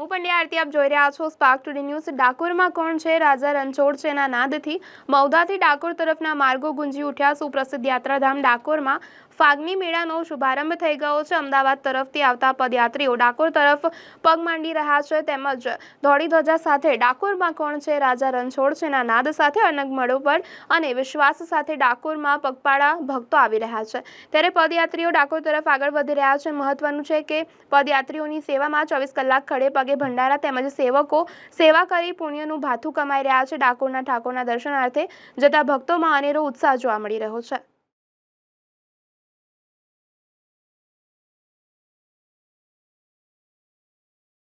હું પણ યારતી આપ જોઈ રહ્યા છો સ્પાર્ક ટુડે ન્યૂઝ ડાકોરમાં કોણ છે રાજા રણછોડ જેના નાદથી મૌદાથી ડાકોર તરફના માર્ગો ગુંજી ઉઠ્યા સુપ્રસિદ્ધ યાત્રાધામ ડાકોરમાં ફાગણી મેળાનો શુભારંભ થઈ ગયો છે અમદાવાદ તરફથી આવતા પદયાત્રીઓ ડાકોર તરફ પગ માંડી રહ્યા છે તેમ જ દોડી ધોજા સાથે ડાકોરમાં કોણ છે રાજા રણછોડ જેના નાદ સાથે અનંગ મળો પર અને વિશ્વાસ સાથે ડાકોરમાં પગપાડા ભક્તો આવી રહ્યા છે ત્યારે પદયાત્રીઓ ડાકોર તરફ આગળ વધી રહ્યા છે મહત્વનું છે કે પદયાત્રીઓની સેવામાં 24 કલાક ખડે પગે ભંડારા તેમજ સેવકો સેવા કરી પુણ્યનું ભાથું કમાઈ રહ્યા છે ડાકોરના ઠાકોરના દર્શનાર્થે જતા ભક્તોમાં અનેરો ઉત્સાહ જોવા મળી રહ્યો છે